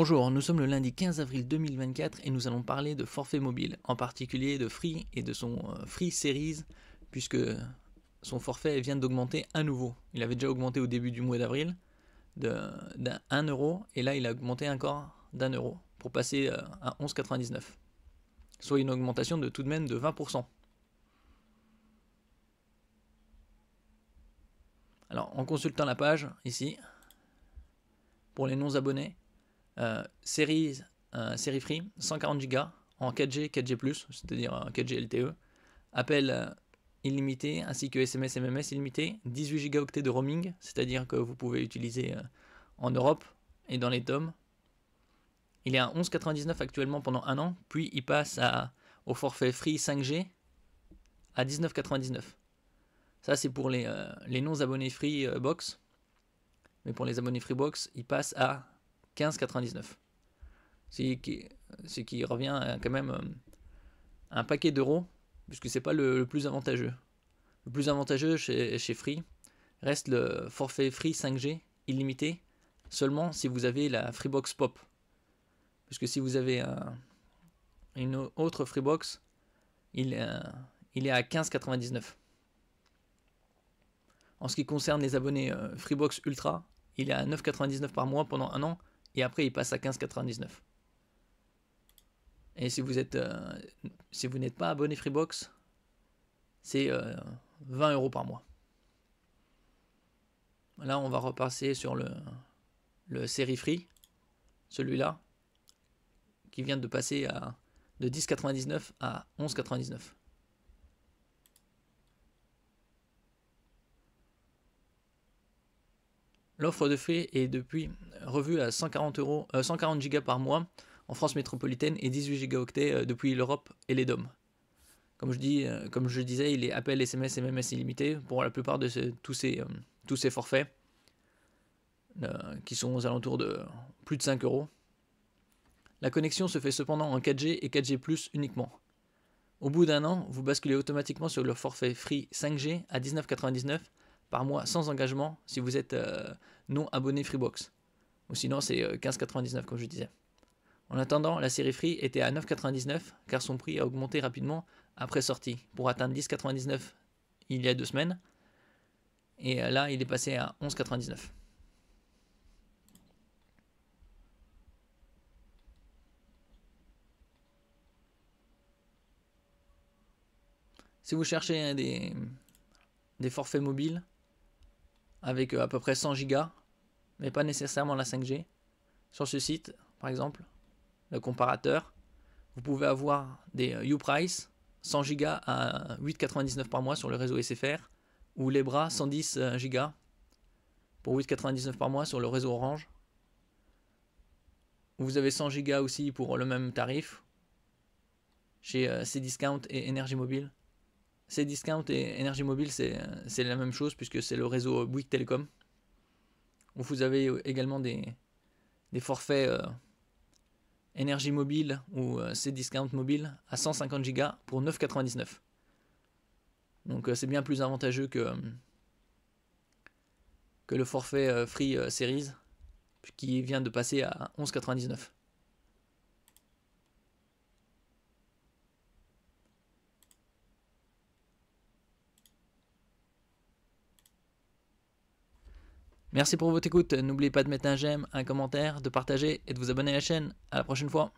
Bonjour, nous sommes le lundi 15 avril 2024 et nous allons parler de forfait mobile, en particulier de Free et de son euh, Free Series, puisque son forfait vient d'augmenter à nouveau. Il avait déjà augmenté au début du mois d'avril d'un euro et là il a augmenté encore d'un euro pour passer euh, à 11,99. Soit une augmentation de tout de même de 20%. Alors en consultant la page ici, pour les non-abonnés, euh, série, euh, série free, 140 Go en 4G, 4G+, c'est-à-dire 4G euh, LTE, appel illimité ainsi que SMS, MMS illimité, 18 Go de roaming, c'est-à-dire que vous pouvez utiliser en Europe et dans les tomes. Il est à 11,99 actuellement pendant un an, puis il passe au forfait free 5G à 19,99. Ça c'est pour les, les non-abonnés Free Box. mais pour les abonnés Free Box, il passe à 15,99. Ce qui, qui revient quand même euh, un paquet d'euros, puisque c'est pas le, plus avantageux. Le plus avantageux chez, Free reste le forfait Free 5G illimité, seulement si vous avez la Freebox Pop. Puisque si vous avez euh, une autre Freebox, il, euh, est à 15,99. En ce qui concerne les abonnés Freebox Ultra, il est à 9,99 par mois pendant un an, et après il passe à 15,99. Et si vous êtes, euh, si vous n'êtes pas abonné Freebox, c'est 20 euh, euros par mois. Là, on va repasser sur le, le série free, celui-là, qui vient de passer à, de 10,99 à 11,99. L'offre de Free est depuis revue à 140, euros, 140 euh, gigas par mois en France métropolitaine et 18 gigaoctets euh, depuis l'Europe et les DOM. Comme je, dis, euh, disais, il est appel, SMS et MMS illimités pour la plupart de tous, ces, tous ces forfaits qui sont aux alentours de plus de 5 euros. La connexion se fait cependant en 4G et 4G uniquement. Au bout d'un an, vous basculez automatiquement sur le forfait Free 5G à 19,99 par mois sans engagement si vous êtes euh, non abonné Freebox. Ou sinon, c'est 15,99 euh, comme je disais. En attendant, la série Free était à 9,99 car son prix a augmenté rapidement après sortie pour atteindre 10,99 il y a deux semaines. Et euh, là, il est passé à 11,99. Si vous cherchez hein, des, des forfaits mobiles, avec euh, à peu près 100 gigas, mais pas nécessairement la 5G. Sur ce site, par exemple, le comparateur, vous pouvez avoir des euh, U-Price 100 gigas à 8,99 par mois sur le réseau SFR, ou les bras 110 gigas pour 8,99 par mois sur le réseau Orange. Vous avez 100 gigas aussi pour le même tarif chez euh, Cdiscount et Énergie Mobile. C'est Discount et Énergie Mobile, c'est la même chose puisque c'est le réseau Bouygues Telecom. Où vous avez également des, forfaits euh, Energy Énergie Mobile ou euh, C Discount Mobile à 150 Go pour 9,99. Donc euh, c'est bien plus avantageux que, que le forfait Free Series qui vient de passer à 11,99. Merci pour votre écoute. N'oubliez pas de mettre un j'aime, un commentaire, de partager et de vous abonner à la chaîne. À la prochaine fois.